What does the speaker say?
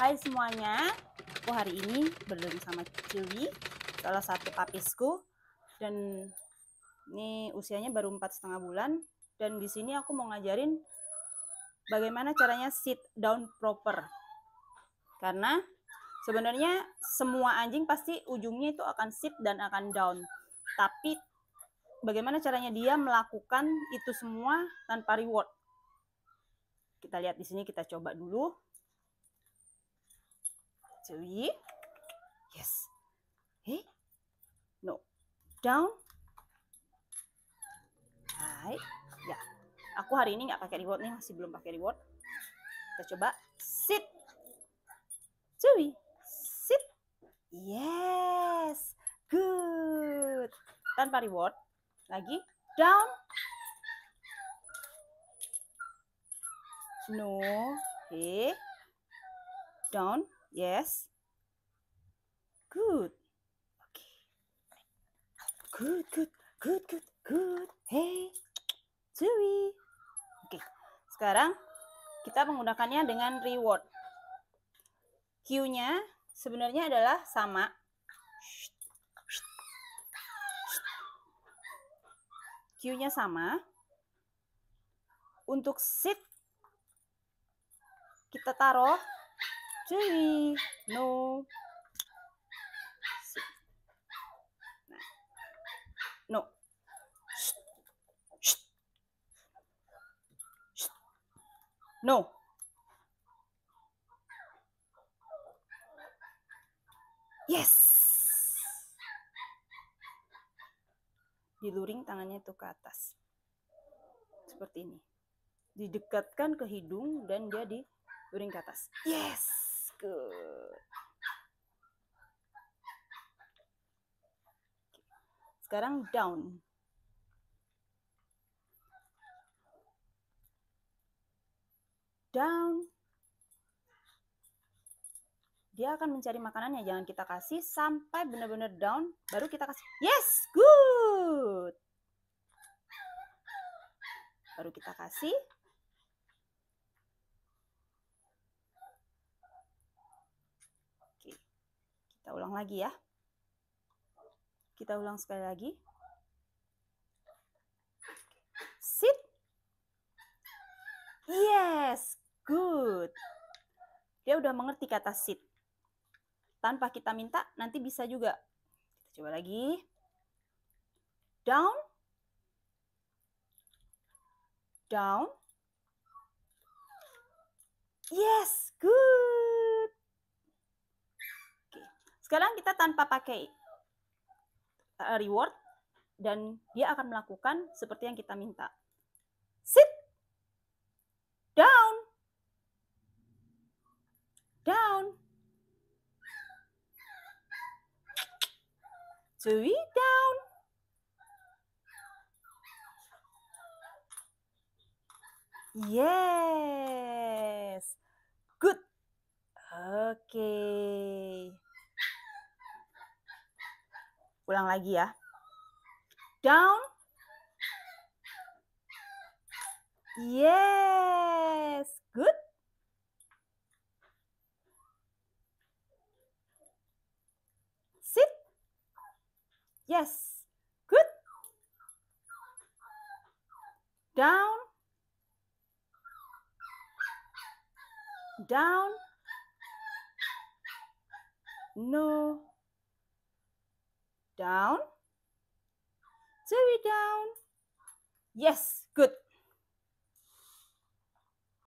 Hai semuanya, aku hari ini belum sama Ciwi, salah satu papisku, dan ini usianya baru empat setengah bulan. Dan di sini aku mau ngajarin bagaimana caranya sit down proper. Karena sebenarnya semua anjing pasti ujungnya itu akan sit dan akan down. Tapi bagaimana caranya dia melakukan itu semua tanpa reward. Kita lihat di sini kita coba dulu three yes hey eh? no down high ya aku hari ini nggak pakai reward nih masih belum pakai reward kita coba sit three sit yes good tanpa reward lagi down no hey down Yes. Good. Okay. Good, good, good, good, good. Hey, Zoe, Oke, sekarang kita menggunakannya dengan reward. Q-nya sebenarnya adalah sama. Q-nya sama. Untuk sit kita taruh Cumi. no. No. No. Yes. Diluring tangannya itu ke atas. Seperti ini. Didekatkan ke hidung dan dia diluring ke atas. Yes ke Sekarang down. Down. Dia akan mencari makanannya. Jangan kita kasih sampai benar-benar down. Baru kita kasih. Yes, good. Baru kita kasih. ulang lagi ya. Kita ulang sekali lagi. Sit. Yes, good. Dia udah mengerti kata sit. Tanpa kita minta, nanti bisa juga. Kita coba lagi. Down. Down. Yes, good. Sekarang kita tanpa pakai eh, reward dan dia akan melakukan seperti yang kita minta. Sit down. Down. Three down. Yes. Good. Oke. Okay. Ulang lagi ya. Down. Yes, good. Sit. Yes, good. Down. Down. No. down, two down. Yes, good.